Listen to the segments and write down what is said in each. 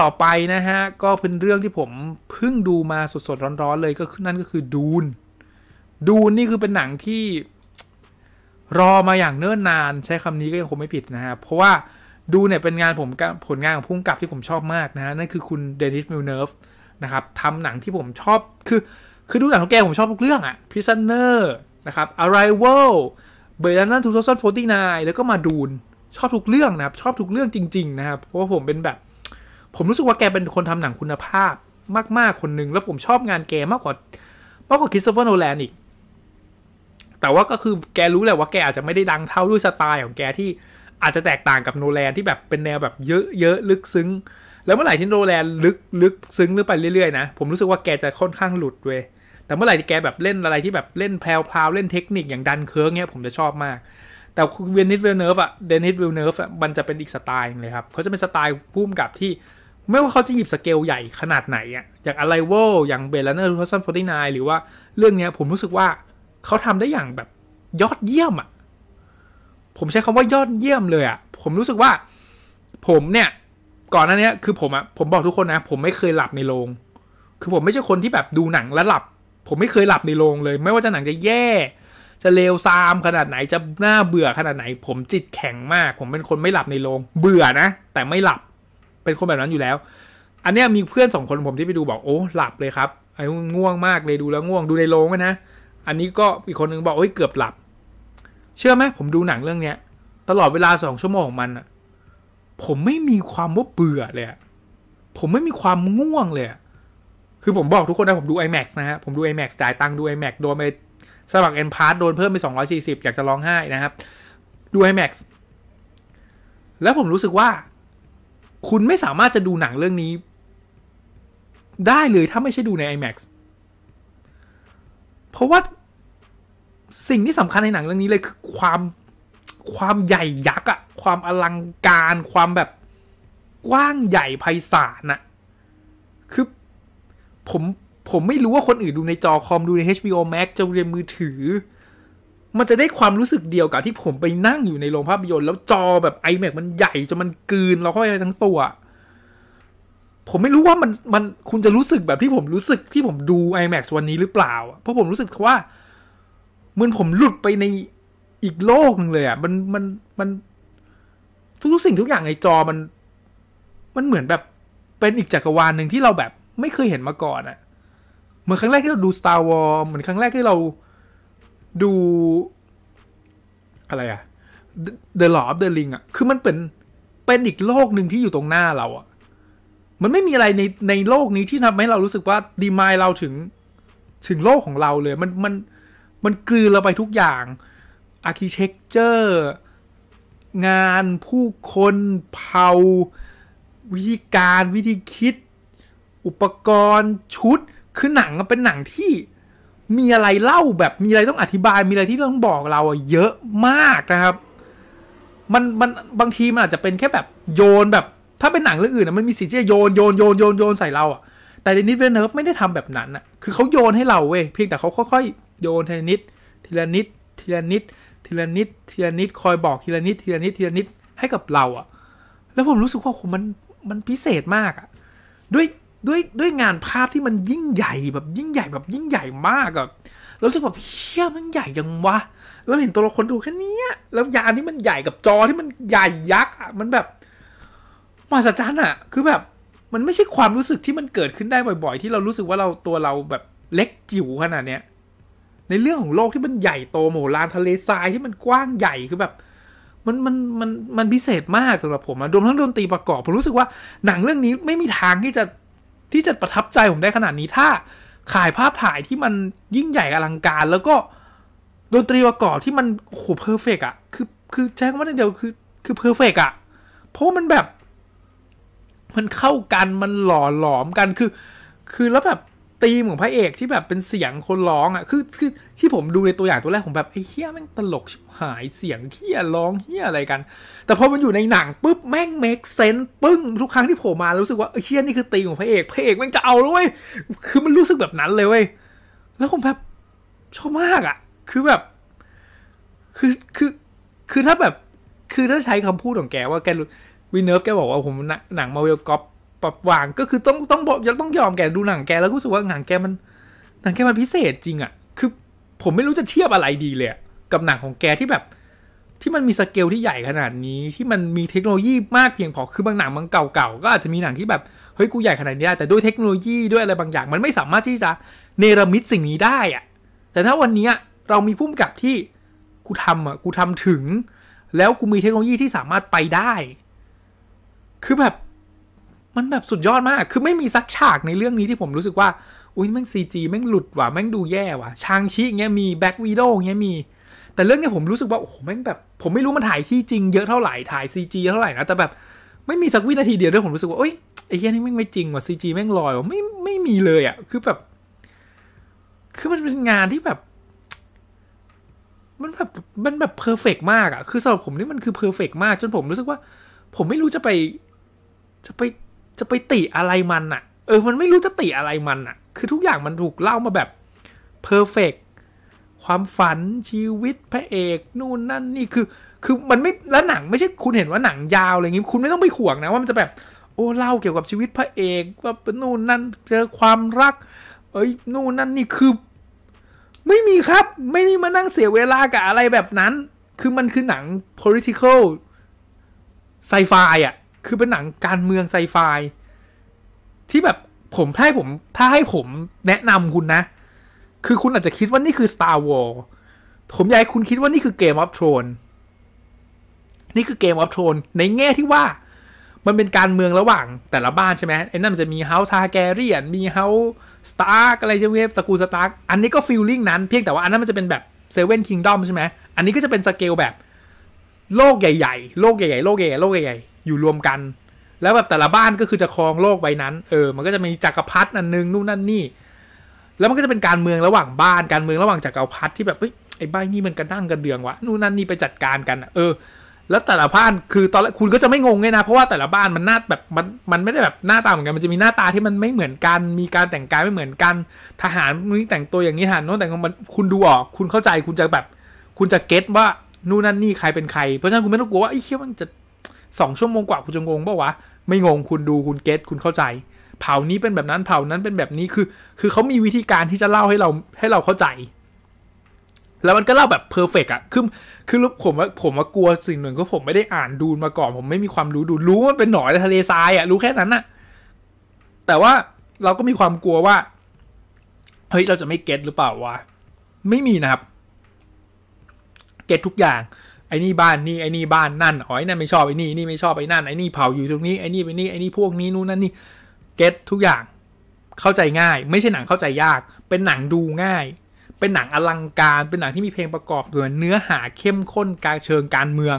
ต่อไปนะฮะก็เป็นเรื่องที่ผมเพิ่งดูมาสดๆร้อนๆเลย ก็คือนั่นก็คือดูนดูนนี่คือเป็นหนังที่รอมาอย่างเนิ่นนานใช้คำนี้ก็ยังคงไม่ผิดนะฮะ เพราะว่าดูเนี่ยเป็นงานผมผลงานของพุ่งกับที่ผมชอบมากนะฮะนั่นคือคุณเดนิสมิลเนฟนะครับทำหนังที่ผมชอบคือคือดูหนังของแกผมชอบทุกเรื่องอะพิซซันเนอร์นะครับอรไรเวลเบย์ันั่นทูโทซนโฟร์ตี้นแล้วก็มาดูนชอบทุกเรื่องนะครับชอบทุกเรื่องจริงๆนะครับเพราะว่าผมเป็นแบบผมรู้สึกว่าแกเป็นคนทำหนังคุณภาพมากๆคนหนึ่งแล้วผมชอบงานแกมากกว่ามากกว่าคริสโตเฟอร์โนแลนอีก แต่ว่าก็คือแกรู้แหละว่าแกอาจจะไม่ได้ดังเท่าด้วยสไตล์ของแกที่อาจจะแตกต่างกับโนแลนที่แบบเป็นแนวแบบเยอะเยอะลึกซึ้งแล้วเมื่อไหร่ที่โนแลนลึกลึกซึ้งหรือไปเรื่อยๆนะผมรู้สึกว่าแกจะค่อนข้างหลุด เว้ยแต่เมื่อไหร่ที่แกแบบเล่นอะไรที่แบบเล่นแพลวๆเล่นเทคนิคอย่างดันเคิร์กเนี้ยผมจะชอบมากแต่เวนิสเวลเนิร์ฟอะเดนิสเวลเนิร์ฟอะมันจะเป็นอีกสไตล์เลยครับเขาจะเป็นสไตล์พุ่มกับที่ไม่ว่าเขาจะหยิบสเกลใหญ่ขนาดไหนอะอย่างอะไรเวลอย่างเบลเนอร์ทูัสันโฟร์ตี้นหรือว่าเรื่องเนี้ย ผมรู้สึกว่า เขาทำได้อย่างแบบยอดเยี่ยมอะผมใช้คำว่ายอดเยี่ยมเลยอะผมรู้สึกว่า ผมเนี่ย ก่อนหน้านี้คือผมอะผมบอกทุกคนนะ ผมไม่เคยหลับในโรง คือผมไม่ใช่คนที่แบบดูหนังแล้วหลับ ผมไม่เคยหลับในโรงเลย ไม่ว่าจะหนังจะแย่ จะเลวซามขนาดไหนจะน่าเบื่อขนาดไหน ผมจิตแข็งมาก ผมเป็นคนไม่หลับในโรงเบื่อนะ แต่ไม่หลับเป็นคนแบบนั้นอยู่แล้ว อันเนี้ยมีเพื่อนสองคนผมที่ไปดูบอกโอ้หลับเลยครับไอ้ง่วงมากเลยดูแล้วง่วงดูในโรงนะ อันนี้ก็อีกคนนึงบอกโอ้ยเกือบหลับ เชื่อไหมผมดูหนังเรื่องเนี้ย ตลอดเวลาสองชั่วโมงของมัน ผมไม่มีความว่าเบื่อเลย ผมไม่มีความง่วงเลย คือผมบอกทุกคนนะ ผมดู IMAX นะฮะผมดู IMAX จ่ายตังค์ดู IMAX โดนไปสมัคร n p a s s โดนเพิ่มไป240อยากจะร้องไห้นะครับ ดู IMAX แล้วผมรู้สึกว่าคุณไม่สามารถจะดูหนังเรื่องนี้ ได้เลยถ้าไม่ใช่ดูใน IMAX เพราะว่าสิ่งที่สำคัญในหนังเรื่องนี้เลยคือ ความ ความใหญ่ยักษ์อะความอลังการความแบบกว้างใหญ่ไพศาลน่ะคือผมผมไม่รู้ว่าคนอื่นดูในจอคอม ดูใน HBO Max จะเรียนมือถือมันจะได้ความรู้สึกเดียวกับที่ผมไปนั่งอยู่ในโรงภาพยนตร์ แล้วจอแบบไอแม็กมันใหญ่จนมันกืน เราเข้าไปทั้งตัว ผมไม่รู้ว่ามันมันคุณจะรู้สึกแบบที่ผมรู้สึกที่ผมดู i m a x วันนี้หรือเปล่า เพราะผมรู้สึกว่าเหมือนผมหลุดไปในอีกโลกนึงเลยอ่ะมันมันมัน ทุกๆสิ่งทุกอย่างในจอมัน มันเหมือนแบบเป็นอีกจักรวาลหนึ่งที่เราแบบไม่เคยเห็นมาก่อนอ่ะเหมือนครั้งแรกที่เราดู Star Wars เหมือนครั้งแรกที่เราดู อะไรอะ The Lord of the Ring อะคือมันเป็น เป็นอีกโลกหนึ่งที่อยู่ตรงหน้าเราอะมันไม่มีอะไรใน ในโลกนี้ที่ทำให้เรารู้สึกว่าดีมายเราถึง ถึงโลกของเราเลย มัน มัน มันกลืนเราไปทุกอย่างอาร์เคเต็กเจอร์ งาน ผู้คน เผา วิธีการ วิธีคิด อุปกรณ์ ชุด คือหนังเป็นหนังที่มีอะไรเล่าแบบมีอะไรต้องอธิบายมีอะไรที่ต้องบอกเราเยอะมากนะครับ มันมันบางทีมันอาจจะเป็นแค่แบบโยนแบบ ถ้าเป็นหนังเรื่องอื่นนะมันมีสิทธิ์ที่จะโยนโยนโยนโยนโยนใส่เราอ่ะแต่เดนิสเวเนิร์ฟไม่ได้ทำแบบนั้นอ่ะ คือเขาโยนให้เราเว้ยเพียงแต่เขาค่อยๆ โยนทีละนิดทีละนิดทีละนิดทีละนิดทีละนิดคอยบอก ทีละนิดทีละนิดทีละนิดให้กับเราอ่ะ แล้วผมรู้สึกว่าผมมันมันพิเศษมากอ่ะด้วยด้วยด้วยงานภาพที่มันยิ่งใหญ่แบบยิ่งใหญ่แบบยิ่งใหญ่มากแบบรู้สึกแบบเฮี้ยมันใหญ่จังวะแล้วเห็นตัวละครดูแค่นี้ แล้วยานที่มันใหญ่กับจอที่มันใหญ่ยักษ์อ่ะมันแบบมหัศจรรย์อ่ะ คือแบบมันไม่ใช่ความรู้สึกที่มันเกิดขึ้นได้บ่อยๆ ที่เรารู้สึกว่าเราตัวเราแบบเล็กจิ๋วขนาดเนี้ยในเรื่องของโลกที่มันใหญ่โตโหลานทะเลทรายที่มันกว้างใหญ่คือแบบ มันมันมันมันพิเศษมากสำหรับผมอะรวมทั้งดนตรีประกอบผมรู้สึกว่าหนังเรื่องนี้ไม่มีทางที่จะที่จะประทับใจผมได้ขนาดนี้ถ้าขายภาพถ่ายที่มันยิ่งใหญ่อลังการ แล้วก็ดนตรีประกอบที่มันโห เพอร์เฟกอะคือคือแจ้งว่าเดียวคือคือ เพอร์เฟกอะเพราะมันแบบมันเข้ากันมันหล่อหลอมกันคือ คือแล้วแบบตีม ของพระเอกที่แบบเป็นเสียงคนร้องอ่ะคือคือที่ผมดูในตัวอย่างตัวแรกผมแบบไอ้เฮี้ยแม่งตลกชิบหายเสียงเฮี้ยร้องเฮี้ยอะไรกัน แต่พอมันอยู่ในหนังปุ๊บแม่งเมคเซนต์ปึ้งทุกครั้งที่ผมมารู้สึกว่าไอ้เฮี้ยนี่คือตีมของพระเอกพระเอกแม่งจะเอาเลยคือมันรู้สึกแบบนั้นเลยเว้ยแล้วผมแบบชอบมากอ่ะคือแบบคือคือคือถ้าแบบ คือถ้าใช้คำพูดของแกว่าแกวินเนิร์ฟแกบอกว่าผมหนังมาเวลก๊อปปรับหว่างก็คือต้องต้องบอกต้องยอมแกดูหนังแก แล้วรู้สึกว่าหนังแกมันหนังแกมันพิเศษจริงอะ่ะคือผมไม่รู้จะเทียบอะไรดีเลยกับหนังของแกที่แบบ ที่มันมีสเกลที่ใหญ่ขนาดนี้ ที่มันมีเทคโนโลยีมากเพียงพอคือบางหนังบางเก่าๆก็อาจจะมีหนังที่แบบเฮ้ยกูใหญ่ขนาดนี้ได้แต่ด้วยเทคโนโลยีด้วยอะไรบางอย่างมันไม่สามารถที่จะเนรมิตสิ่งนี้ได้อะ่ะแต่ถ้าวันนี้ เรามีพุ่มกับที่กูทำอ่ะกูทำถึง แล้วกูมีเทคโนโลยีที่สามารถไปได้ คือแบบมันแบบ สุดยอดมาก คือไม่มีซักฉากในเรื่องนี้ที่ผมรู้สึกว่า อุ้ยแม่งซีจีแม่งหลุดว่ะแม่งดูแย่ว่ะชางชีเงี้ยมีแบ็กวีโดเงี้ยมี แต่เรื่องเนี้ยผมรู้สึกว่าโอ้โหแม่งแบบ ผมไม่รู้มันถ่ายที่จริงเยอะเท่าไหร่ถ่ายซีจีเท่าไหร่นะแต่แบบไม่มีสักวินาทีเดียวที่ผมรู้สึกว่าเอ้ยไอ้เฮียนี่แม่งไม่จริงว่ะซีจีแม่งลอยว่ะไม่ไม่มีเลยอ่ะ คือแบบ คือมันเป็นงานที่แบบมันแบบมันแบบเพอร์เฟกมากอ่ะ คือสำหรับผมนี่มันคือเพอร์เฟกมากจนผมรู้สึกว่า ผมไม่รู้จะไปจะไปจะไปติอะไรมันอะเออ มันไม่รู้จะติอะไรมันอะคือทุกอย่างมันถูกเล่ามาแบบเพอร์เฟกความฝันชีวิตพระเอกนู่นนั่นนี่คือ คือมันไม่แล้วหนัง ไม่ใช่คุณเห็นว่าหนังยาวอะไรอย่างงี้คุณไม่ต้องไปห่วงนะว่ามันจะแบบ โอ้เล่าเกี่ยวกับชีวิตพระเอกว่านู่นนั่นเจอความรัก เอ้ยนู่นนั่นนี่คือ ไม่มีครับ ไม่มีมานั่งเสียเวลากับอะไรแบบนั้น คือมันคือหนัง political sci-fi อ่ะคือเป็นหนังการเมืองไซไฟที่แบบผมถ้าให้ผมถ้าให้ผมแนะนำคุณนะ คือคุณอาจจะคิดว่านี่คือ Star Wars ผมอยากให้คุณคิดว่านี่คือเกมออฟทรอนนี่คือเกมออฟทรอนในแง่ที่ว่ามันเป็นการเมืองระหว่างแต่ละบ้านใช่ไหมไอ้นั่นมันจะมีเฮาส์ทาแกเรียนมีเฮาส์สตาร์กอะไรใช่ไหมตระกูลสตาร์กอันนี้ก็ฟิลลิ่งนั้น เพียงแต่ว่าอันนั้นมันจะเป็นแบบเซเว่นคิงดอมใช่ไหมอันนี้ก็จะเป็นสเกลแบบ โลกใหญ่ๆ โลกใหญ่ๆโลกใหญ่ๆโลกใหญ่อยู่รวมกันแล้วแบบแต่ละบ้านก็คือจะครองโลกใบนั้นเออ มันก็จะมีจักรพรรดินันนึงนู่นนั่นนี่แล้วมันก็จะเป็นการเมืองระหว่างบ้านการเมืองระหว่างจักรพรรดิที่แบบไอ้บ้านนี่มันกระด้างกระเดืองวะนู่นนั่นนี่ไปจัดการกันเออ แล้วแต่ละบ้านคือตอนแรกคุณก็จะไม่งงเลยนะเพราะว่าแต่ละบ้านมันหน้าแบบมันมันไม่ได้แบบหน้าตาเหมือนกันมันจะมีหน้าตาที่มันไม่เหมือนกัน มีการแต่งกายไม่เหมือนกัน ทหารนี่แต่งตัวอย่างนี้ทหารโน้นแต่งมันคุณดูออกคุณเข้าใจคุณจะแบบ คุณจะเก็ตว่านู่นนั่นนี่ใครเป็นใครเพราะฉะนั้นคุณไม่ต้องกลัวว่าไอ้เคี้ยมันจะสองชั่วโมงกว่าคุณจะงงปะวะไม่งงคุณดูคุณเก็ตคุณเข้าใจ เผานี้เป็นแบบนั้นเผานั้นเป็นแบบนี้คือ คือเขามีวิธีการที่จะเล่าให้เราให้เราเข้าใจ แล้วมันก็เล่าแบบเพอร์เฟกอะคือคือผมว่าผมว่ากลัวสิ่งหนึ่งก็ผมไม่ได้อ่านดูมาก่อนผมไม่มีความรู้ดูรู้ว่ามันเป็นหนอยในทะเลทรายอะรู้แค่นั้นอะแต่ว่าเราก็มีความกลัวว่าเฮ้ยเราจะไม่เก็ตหรือเปล่าวะไม่มีนะครับเก็ตทุกอย่างไอ้นี่บ้านนี่ไอ้นี่ บ้านนั่นอ๋อไอ้นั่นไม่ชอบไอ้นี่นี่ไม่ชอบไอ้นั่น ไอ้นี่เผาอยู่ตรงนี้ ไอ้นี่ไปนี่ ไอ้นี่พวกนี้นู่นนั่นนี่ เก็ตทุกอย่าง เข้าใจง่าย ไม่ใช่หนังเข้าใจยาก เป็นหนังดูง่าย เป็นหนังอลังการ เป็นหนังที่มีเพลงประกอบด้วย เนื้อหาเข้มข้น การเชิงการเมือง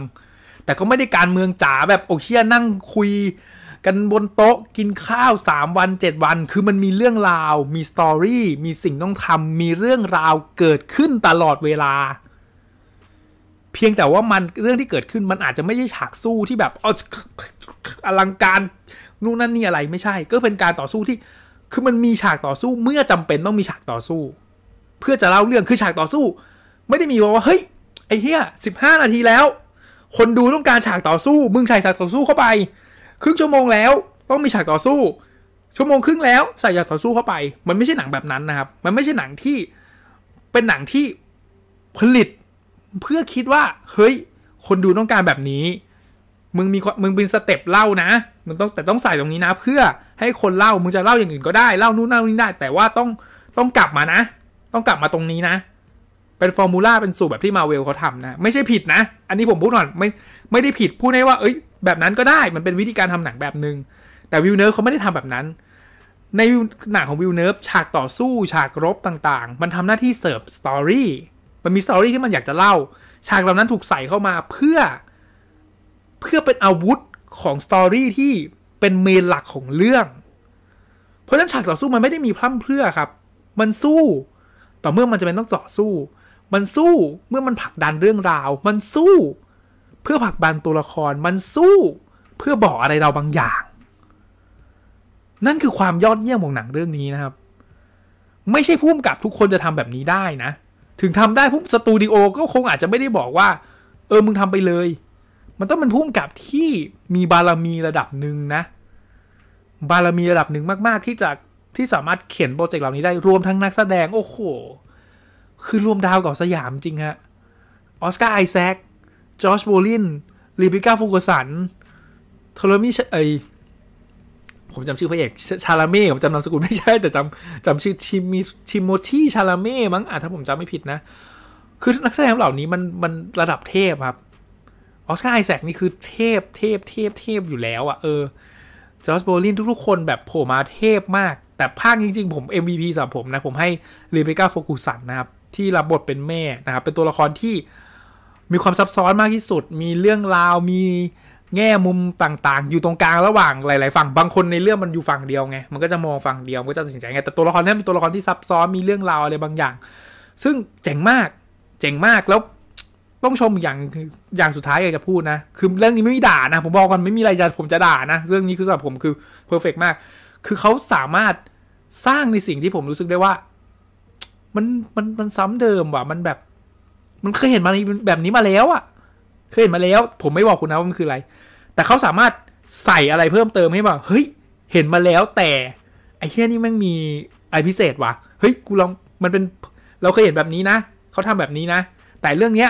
แต่ก็ไม่ได้การเมืองจ๋าแบบโอเคียนั่งคุย กันบนโต๊ะกินข้าว 3 วัน7วัน คือมันมีเรื่องราว มีสตอรี่ มีสิ่งต้องทำมีเรื่องราวเกิดขึ้นตลอดเวลาเพียงแต่ว่ามันเรื่องที่เกิดขึ้นมันอาจจะไม่ใช่ฉากสู้ที่แบบออลังการนู่นนั่นนี่อะไรไม่ใช่ ก็เป็นการต่อสู้ที่คือมันมีฉากต่อสู้เมื่อจำเป็นต้องมีฉากต่อสู้ เพื่อจะเล่าเรื่องคือฉากต่อสู้ ไม่ได้มี ว่า เฮ้ยไอ้เฮียสิบห้านาทีแล้ว คนดูต้องการฉากต่อสู้ มึงใส่ฉากต่อสู้เข้าไป ครึ่งชั่วโมงแล้วต้องมีฉากต่อสู้ ชั่วโมงครึ่งแล้วใส่ฉากต่อสู้เข้าไป มันไม่ใช่หนังแบบนั้นนะครับมันไม่ใช่หนังที่เป็นหนังที่ผลิตเพื่อคิดว่าเฮ้ยคนดูต้องการแบบนี้ มึงมีมึงเป็นสเต็ปเล่านะมึงต้องแต่ต้องใส่ตรงนี้นะเพื่อให้คนเล่ามึงจะเล่าอย่างอื่นก็ได้เล่านู่นเล่านี่ได้ แต่ว่าต้องต้องกลับมานะ ต้องกลับมาตรงนี้นะ เป็นฟอร์มูล่าเป็นสูตรแบบที่มาเวลเขาทำนะ ไม่ใช่ผิดนะ อันนี้ผมพูดหน่อยไม่ไม่ได้ผิดพูดให้ว่าเอ้ยแบบนั้นก็ได้มันเป็นวิธีการทำหนังแบบหนึง่งแต่วิวเนิร์ฟเขาไม่ได้ทำแบบนั้น ในหนังของวิวเนิร์ฟฉากต่อสู้ฉากรบต่างๆ มันทำหน้าที่เสิร์ฟสตอรี่มันมีสตอรี่ที่มันอยากจะเล่า ฉากเหล่านั้นถูกใส่เข้ามาเพื่อ เพื่อเป็นอาวุธของสตอรี่ที่เป็นเมนหลักของเรื่อง เพราะฉะนั้นฉากต่อสู้มันไม่ได้มีพร่ำเพื่อครับ มันสู้ ต่อเมื่อมันจะเป็นต้องต่อสู้ มันสู้เมื่อมันผลักดันเรื่องราว มันสู้ เพื่อผลักดันตัวละคร มันสู้เพื่อบอกอะไรเราบางอย่าง นั่นคือความยอดเยี่ยมของหนังเรื่องนี้นะครับ ไม่ใช่พุ่มกับทุกคนจะทำแบบนี้ได้นะถึงทำได้ปุ๊บสตูดิโอก็คงอาจจะไม่ได้บอกว่า เออมึงทำไปเลย มันต้องเป็นพุ่มกับที่มีบารมีระดับหนึ่งนะ บารมีระดับหนึ่งมาก ๆ ที่จะที่สามารถเขียนโปรเจกต์เหล่านี้ได้ รวมทั้งนักแสดงโอ้โห คือรวมดาวกับสยามจริงฮะ ออสการ์ไอแซค จอชโบลินลีบิก้าฟูกสันโทโรมิเอผมจำชื่อพระเอกชาลาเม่ผมจำนามสกุลไม่ใช่แต่จำจำชื่อทิมิทิโมธีชาลาเม่มั้งอ่ะถ้าผมจำไม่ผิดนะ คือนักแสดงเหล่านี้มันมันระดับเทพครับ ออสการ์ไอแซกนี่คือเทพเทพเทพเทพอยู่แล้วอะ่ะเออจอร์จโบลินทุกๆคนแบบโผล่มาเทพมาก แต่ภาคจริงๆผม MVP สำหรับผมนะ ผมให้เรเบก้าโฟกุสันนะครับ ที่รับบทเป็นแม่นะครับ เป็นตัวละครที่มีความซับซ้อนมากที่สุด มีเรื่องราวมีแง่มุมต่าง ๆ อยู่ตรงกลางระหว่างหลายๆฝั่ง บางคนในเรื่องมันอยู่ฝั่งเดียวไง มันก็จะมองฝั่งเดียวก็จะตัดสินใจไงแต่ตัวละครนี้เป็นตัวละครที่ซับซ้อนมีเรื่องราวอะไรบางอย่าง ซึ่งเจ๋งมากเจ๋งมากแล้วต้องชมอย่างอย่างสุดท้ายอยากจะพูดนะคือเรื่องนี้ไม่มีด่านะผมบอกก่อนไม่มีอะไรจะผมจะด่านะ เรื่องนี้คือสำหรับผมคือเพอร์เฟกมาก คือเขาสามารถสร้างในสิ่งที่ผมรู้สึกได้ว่า มันมันมันซ้ำเดิมว่ะมันแบบ มันเคยเห็นมาแบบนี้มาแล้วอะเคยเห็นมาแล้ว ผมไม่บอกคุณนะว่ามันคืออะไร แต่เขาสามารถใส่อะไรเพิ่มเติมให้แบบเฮ้ยเห็นมาแล้วแต่ไอ้เฮียนี่มันมีไอพิเศษวะเฮ้ยกูลองมันเป็นเราเคยเห็นแบบนี้นะ เขาทำแบบนี้นะ แต่เรื่องเนี้ย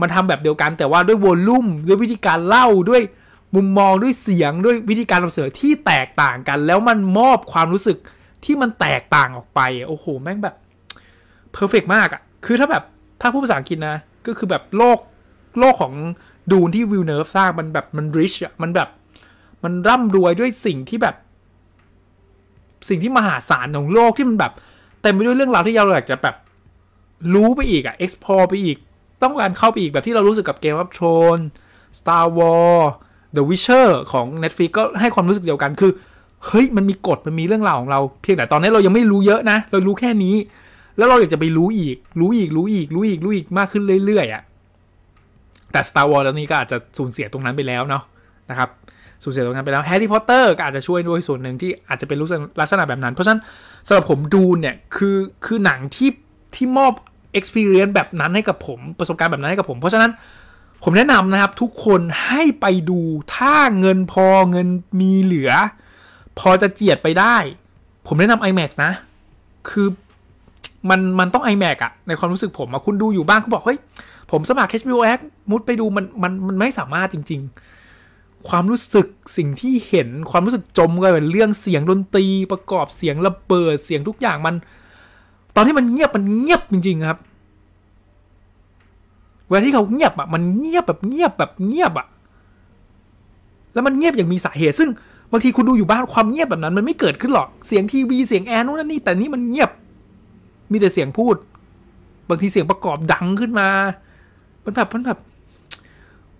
มันทำแบบเดียวกันแต่ว่าด้วยวอลลุ่มด้วยวิธีการเล่าด้วยมุมมองด้วยเสียงด้วยวิธีการนำเสนอที่แตกต่างกันแล้วมันมอบความรู้สึกที่มันแตกต่างออกไป โอ้โหแม่งแบบเพอร์เฟกมากอะ่ะคือถ้าแบบถ้าพูดภาษาอังกฤษนะ ก็คือแบบโลกโลกของดูนที่วิลเนิร์ฟสร้างมันแบบมันริชอ่ะมันแบบมันร่ำรวยด้วยสิ่งที่แบบ สิ่งที่มหาศาลของโลกที่มันแบบ เต็มไปด้วยเรื่องราวที่เราอยากจะแบบรู้ไปอีกอ่ะ explore ไปอีก ต้องการเข้าไปอีกแบบที่เรารู้สึกกับเกมวับโทน Star Wars The Witcher ของ Netflix ก็ให้ความรู้สึกเดียวกันคือ เฮ้ยมันมีกฎมันมีเรื่องราวของเรา เพียงแต่ตอนนี้เรายังไม่รู้เยอะนะเรารู้แค่นี้ แล้วเราอยากจะไปรู้อีก รู้อีกรู้อีกรู้อีกรู้อีกมากขึ้นเรื่อยๆอะ่ะแต่ Star Wars แล้วนี้ก็อาจจะสูญเสียตรงนั้นไปแล้วเนาะนะครับสูญเสียตรงนั้นไปแล้วแฮร์รี่พอตเตอร์ก็อาจจะช่วยด้วยส่วนหนึ่งที่อาจจะเป็นลักษณะแบบนั้น เพราะฉะนั้นสำหรับผมดูเนี่ย คือคือหนังที่ที่มอบ experience แบบนั้นให้กับผมประสบการณ์แบบนั้นให้กับผม เพราะฉะนั้นผมแนะนำนะครับทุกคนให้ไปดูถ้าเงินพอเงินมีเหลือ พอจะเจียดไปได้ ผมแนะนำ iMac นะ คือมันมันต้อง iMac อะในความรู้สึกผมอะคุณดูอยู่บ้างคุณบอกเฮ้ยผมสมัคร HBO Act มุดไปดูมันมันมันไม่สามารถจริง ๆ ความรู้สึกสิ่งที่เห็นความรู้สึกจมกันเป็นเรื่องเสียงดนตรีประกอบเสียงระเบิดเสียงทุกอย่างมัน ตอนที่มันเงียบมันเงียบจริง ๆครับเวลาที่เขาเงียบอ่ะ มันเงียบแบบเงียบแบบเงียบอ่ะ แล้วมันเงียบอย่างมีสาเหตุ ซึ่งบางทีคุณดูอยู่บ้านความเงียบแบบนั้น มันไม่เกิดขึ้นหรอกเสียงทีวีเสียงแอร์นู่นนี่แต่นี่มันเงียบ มีแต่เสียงพูด บางทีเสียงประกอบดังขึ้นมามันแบบมันแบบ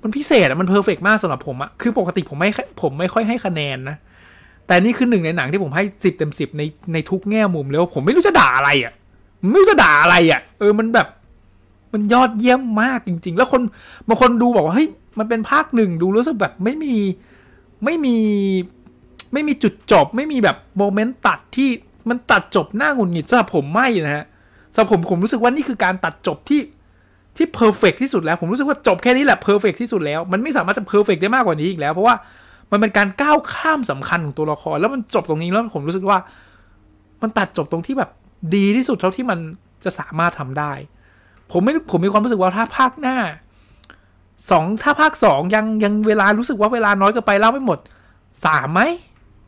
มันพิเศษอะมันเพอร์เฟกมากสำหรับผมอะคือปกติผมไม่ ผมไม่ค่อยให้คะแนนนะแต่นี่คือหนึ่งในหนังที่ผมให้สิบเต็มสิบในในทุกแง่มุมแล้วผมไม่รู้จะด่าอะไรอะไม่รู้จะด่าอะไรอะเออมันแบบ มันยอดเยี่ยมมากจริง ๆ แล้วคนบางคนดูบอกว่าเฮ้ยมันเป็นภาคหนึ่งดูรู้สึกแบบไม่มีไม่มี ไม่มีจุดจบ ไม่มีแบบโมเมนต์ตัดที่ มันตัดจบหน้าหงุดหงิดสำหรับผมไม่นะฮะสำหรับผมผมรู้สึกว่านี่คือการตัดจบที่ที่เพอร์เฟกที่สุดแล้ว ผมรู้สึกว่าจบแค่นี้แหละเพอร์เฟกที่สุดแล้วมันไม่สามารถจะเพอร์เฟกได้มากกว่านี้อีกแล้ว เพราะว่ามันเป็นการก้าวข้ามสำคัญของตัวละครแล้วมันจบตรงนี้แล้วผมรู้สึกว่า มันตัดจบตรงที่แบบดีที่สุดเท่าที่มันจะสามารถทำได้ ผมไม่ผมมีความรู้สึกว่าถ้าภาคหน้า สองถ้าภาคสอง ยังยังเวลารู้สึกว่าเวลาน้อยเกินไปเล่าไม่หมดสามไหม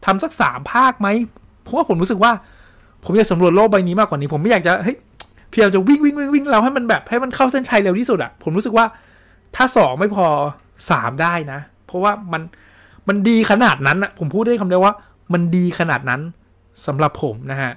ทำสักสามภาคไหมเพราะว่าผมรู้สึกว่า ผมอยากสำรวจโลกใบนี้มากกว่านี้ผมไม่อยากจะเฮ้ยพียงจะวิ่งวิ่งวิ่งวิ่งเราให้มันแบบให้มันเข้าเส้นชัยเร็วที่สุดอะผมรู้สึกว่าถ้าสองไม่พอสามได้นะ เพราะว่ามันมันดีขนาดนั้นอะผมพูดได้คำเดียวว่า มันดีขนาดนั้นสำหรับผมนะฮะ